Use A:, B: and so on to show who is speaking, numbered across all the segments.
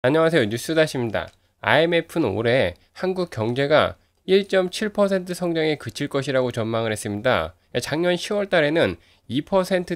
A: 안녕하세요. 뉴스다시입니다. IMF는 올해 한국 경제가 1.7% 성장에 그칠 것이라고 전망을 했습니다. 작년 10월 달에는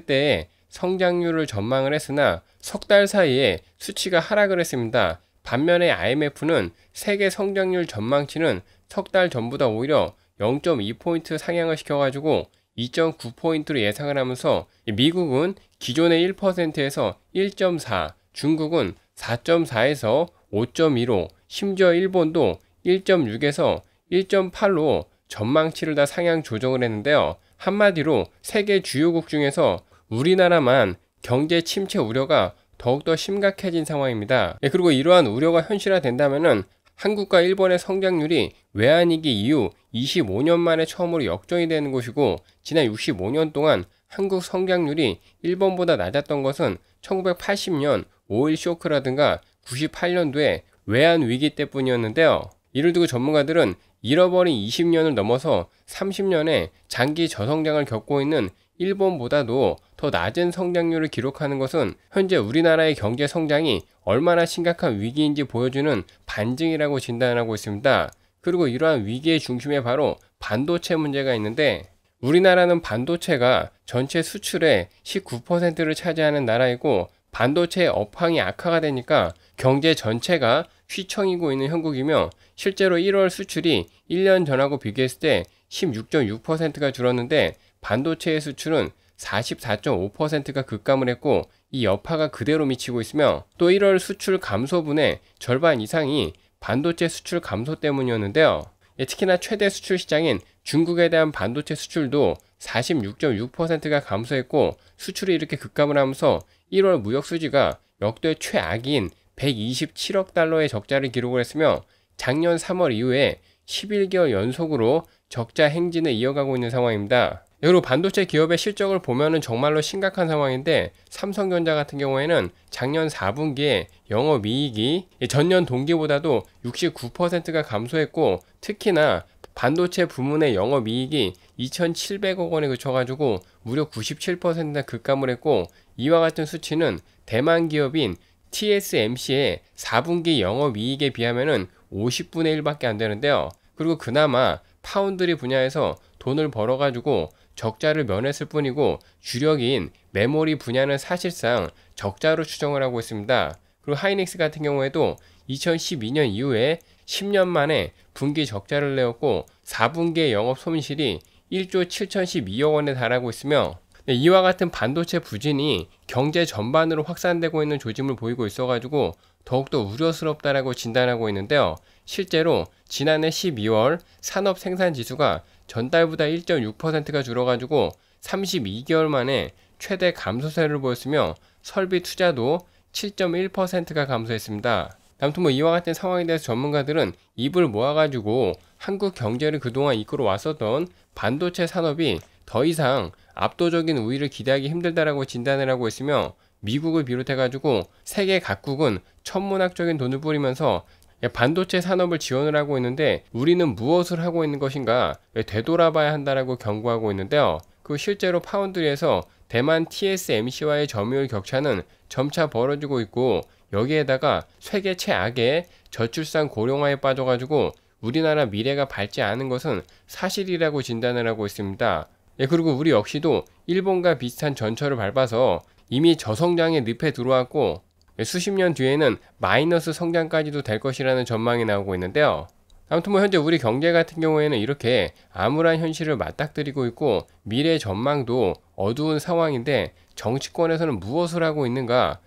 A: 2%대의 성장률을 전망을 했으나 석 달 사이에 수치가 하락을 했습니다. 반면에 IMF는 세계 성장률 전망치는 석 달 전보다 오히려 0.2포인트 상향을 시켜가지고 2.9포인트로 예상을 하면서 미국은 기존의 1%에서 1.4, 중국은 4.4에서 5.2로 심지어 일본도 1.6에서 1.8로 전망치를 다 상향 조정을 했는데요. 한마디로 세계 주요국 중에서 우리나라만 경제 침체 우려가 더욱더 심각해진 상황입니다. 예, 그리고 이러한 우려가 현실화된다면 한국과 일본의 성장률이 외환위기 이후 25년 만에 처음으로 역전이 되는 것이고 지난 65년 동안 한국 성장률이 일본보다 낮았던 것은 1980년 오일 쇼크라든가 98년도에 외환 위기 때뿐이었는데요. 이를 두고 전문가들은 잃어버린 20년을 넘어서 30년의 장기 저성장을 겪고 있는 일본보다도 더 낮은 성장률을 기록하는 것은 현재 우리나라의 경제 성장이 얼마나 심각한 위기인지 보여주는 반증이라고 진단하고 있습니다. 그리고 이러한 위기의 중심에 바로 반도체 문제가 있는데 우리나라는 반도체가 전체 수출의 19%를 차지하는 나라이고 반도체 업황이 악화가 되니까 경제 전체가 휘청이고 있는 형국이며 실제로 1월 수출이 1년 전하고 비교했을 때 16.6%가 줄었는데 반도체의 수출은 44.5%가 급감을 했고 이 여파가 그대로 미치고 있으며 또 1월 수출 감소분의 절반 이상이 반도체 수출 감소 때문이었는데요. 예, 특히나 최대 수출 시장인 중국에 대한 반도체 수출도 46.6%가 감소했고 수출이 이렇게 급감을 하면서 1월 무역 수지가 역대 최악인 127억 달러의 적자를 기록을 했으며 작년 3월 이후에 11개월 연속으로 적자 행진을 이어가고 있는 상황입니다. 여러 반도체 기업의 실적을 보면 정말로 심각한 상황인데 삼성전자 같은 경우에는 작년 4분기에 영업이익이 전년 동기보다도 69%가 감소했고 특히나 반도체 부문의 영업이익이 2,700억 원에 그쳐가지고 무려 97%나 급감을 했고 이와 같은 수치는 대만 기업인 TSMC의 4분기 영업이익에 비하면은 50분의 1밖에 안 되는데요. 그리고 그나마 파운드리 분야에서 돈을 벌어가지고 적자를 면했을 뿐이고 주력인 메모리 분야는 사실상 적자로 추정을 하고 있습니다. 그리고 하이닉스 같은 경우에도 2012년 이후에 10년 만에 분기 적자를 내었고 4분기의 영업 손실이 1조 7,012억 원에 달하고 있으며 네, 이와 같은 반도체 부진이 경제 전반으로 확산되고 있는 조짐을 보이고 있어가지고 더욱더 우려스럽다라고 진단하고 있는데요. 실제로 지난해 12월 산업 생산 지수가 전달보다 1.6%가 줄어가지고 32개월 만에 최대 감소세를 보였으며 설비 투자도 7.1%가 감소했습니다. 아무튼 뭐 이와 같은 상황에 대해서 전문가들은 입을 모아가지고 한국 경제를 그동안 이끌어 왔었던 반도체 산업이 더 이상 압도적인 우위를 기대하기 힘들다라고 진단을 하고 있으며 미국을 비롯해가지고 세계 각국은 천문학적인 돈을 뿌리면서 반도체 산업을 지원을 하고 있는데 우리는 무엇을 하고 있는 것인가 되돌아봐야 한다라고 경고하고 있는데요. 그 실제로 파운드리에서 대만 TSMC와의 점유율 격차는 점차 벌어지고 있고 여기에다가 세계 최악의 저출산 고령화에 빠져가지고 우리나라 미래가 밝지 않은 것은 사실이라고 진단을 하고 있습니다. 예, 그리고 우리 역시도 일본과 비슷한 전철을 밟아서 이미 저성장의 늪에 들어왔고 예, 수십 년 뒤에는 마이너스 성장까지도 될 것이라는 전망이 나오고 있는데요. 아무튼 뭐 현재 우리 경제 같은 경우에는 이렇게 암울한 현실을 맞닥뜨리고 있고 미래 전망도 어두운 상황인데 정치권에서는 무엇을 하고 있는가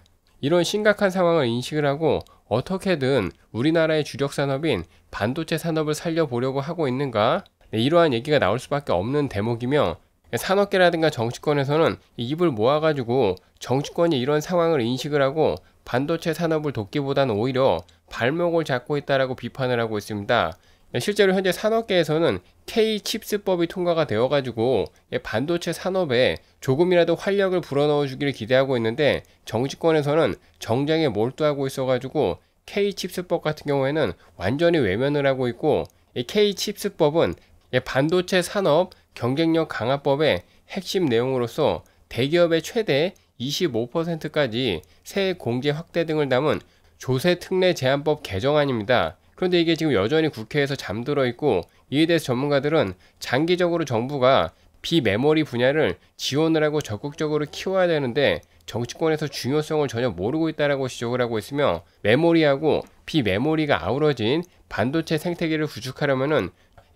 A: 이런 심각한 상황을 인식을 하고 어떻게든 우리나라의 주력 산업인 반도체 산업을 살려보려고 하고 있는가? 네, 이러한 얘기가 나올 수밖에 없는 대목이며 산업계라든가 정치권에서는 입을 모아가지고 정치권이 이런 상황을 인식을 하고 반도체 산업을 돕기보다는 오히려 발목을 잡고 있다라고 비판을 하고 있습니다. 실제로 현재 산업계에서는 K-칩스법이 통과가 되어가지고 반도체 산업에 조금이라도 활력을 불어넣어 주기를 기대하고 있는데 정치권에서는 정장에 몰두하고 있어가지고 K-칩스법 같은 경우에는 완전히 외면을 하고 있고 K-칩스법은 반도체 산업 경쟁력 강화법의 핵심 내용으로서 대기업의 최대 25%까지 세액 공제 확대 등을 담은 조세 특례 제한법 개정안입니다. 그런데 이게 지금 여전히 국회에서 잠들어 있고 이에 대해서 전문가들은 장기적으로 정부가 비메모리 분야를 지원을 하고 적극적으로 키워야 되는데 정치권에서 중요성을 전혀 모르고 있다라고 지적을 하고 있으며 메모리하고 비메모리가 아우러진 반도체 생태계를 구축하려면은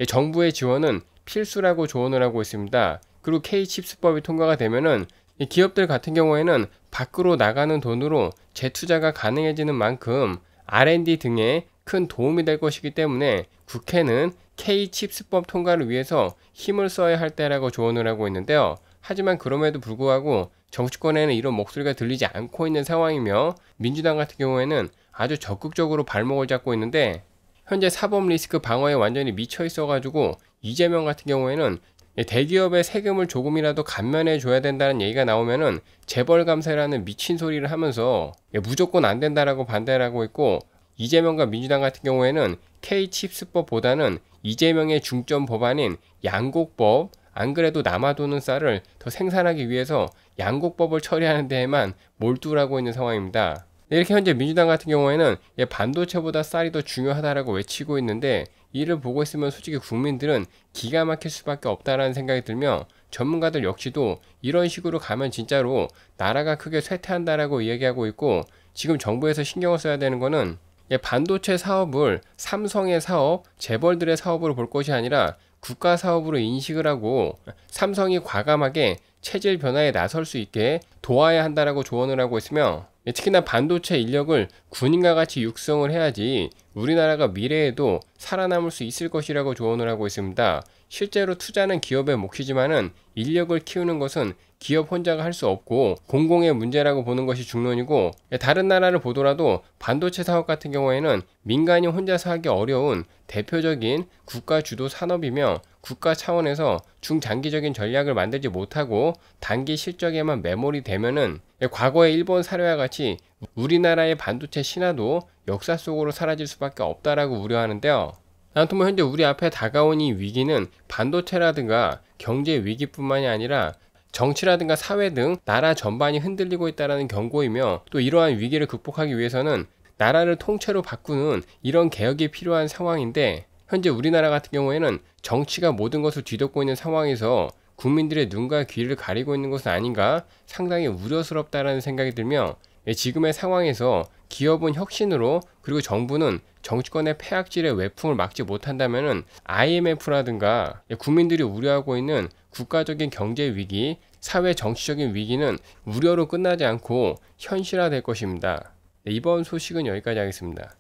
A: 정부의 지원은 필수라고 조언을 하고 있습니다. 그리고 K-칩스법이 통과가 되면은 기업들 같은 경우에는 밖으로 나가는 돈으로 재투자가 가능해지는 만큼 R&D 등의 큰 도움이 될 것이기 때문에 국회는 K-칩스법 통과를 위해서 힘을 써야 할 때라고 조언을 하고 있는데요. 하지만 그럼에도 불구하고 정치권에는 이런 목소리가 들리지 않고 있는 상황이며 민주당 같은 경우에는 아주 적극적으로 발목을 잡고 있는데 현재 사법 리스크 방어에 완전히 미쳐 있어가지고 이재명 같은 경우에는 대기업의 세금을 조금이라도 감면해 줘야 된다는 얘기가 나오면은 재벌 감세라는 미친 소리를 하면서 무조건 안 된다라고 반대를 하고 있고 이재명과 민주당 같은 경우에는 K-칩스법보다는 이재명의 중점 법안인 양곡법, 안 그래도 남아도는 쌀을 더 생산하기 위해서 양곡법을 처리하는 데에만 몰두라고 있는 상황입니다. 네, 이렇게 현재 민주당 같은 경우에는 예, 반도체보다 쌀이 더 중요하다라고 외치고 있는데 이를 보고 있으면 솔직히 국민들은 기가 막힐 수밖에 없다라는 생각이 들며 전문가들 역시도 이런 식으로 가면 진짜로 나라가 크게 쇠퇴한다라고 이야기하고 있고 지금 정부에서 신경을 써야 되는 거는 예, 반도체 사업을 삼성의 사업, 재벌들의 사업으로 볼 것이 아니라 국가 사업으로 인식을 하고 삼성이 과감하게 체질 변화에 나설 수 있게 도와야 한다라고 조언을 하고 있으며 예, 특히나 반도체 인력을 군인과 같이 육성을 해야지 우리나라가 미래에도 살아남을 수 있을 것이라고 조언을 하고 있습니다. 실제로 투자는 기업의 몫이지만은 인력을 키우는 것은 기업 혼자가 할 수 없고 공공의 문제라고 보는 것이 중론이고 예, 다른 나라를 보더라도 반도체 사업 같은 경우에는 민간이 혼자서 하기 어려운 대표적인 국가 주도 산업이며 국가 차원에서 중장기적인 전략을 만들지 못하고 단기 실적에만 메모리 되면은 예, 과거의 일본 사례와 같이 우리나라의 반도체 신화도 역사 속으로 사라질 수밖에 없다라고 우려하는데요. 아무튼 뭐 현재 우리 앞에 다가온 이 위기는 반도체라든가 경제 위기뿐만이 아니라 정치라든가 사회 등 나라 전반이 흔들리고 있다는 경고이며 또 이러한 위기를 극복하기 위해서는 나라를 통째로 바꾸는 이런 개혁이 필요한 상황인데 현재 우리나라 같은 경우에는 정치가 모든 것을 뒤덮고 있는 상황에서 국민들의 눈과 귀를 가리고 있는 것은 아닌가 상당히 우려스럽다라는 생각이 들며 예, 지금의 상황에서 기업은 혁신으로 그리고 정부는 정치권의 폐악질의 외풍을 막지 못한다면 IMF라든가 예, 국민들이 우려하고 있는 국가적인 경제 위기, 사회 정치적인 위기는 우려로 끝나지 않고 현실화될 것입니다. 네, 이번 소식은 여기까지 하겠습니다.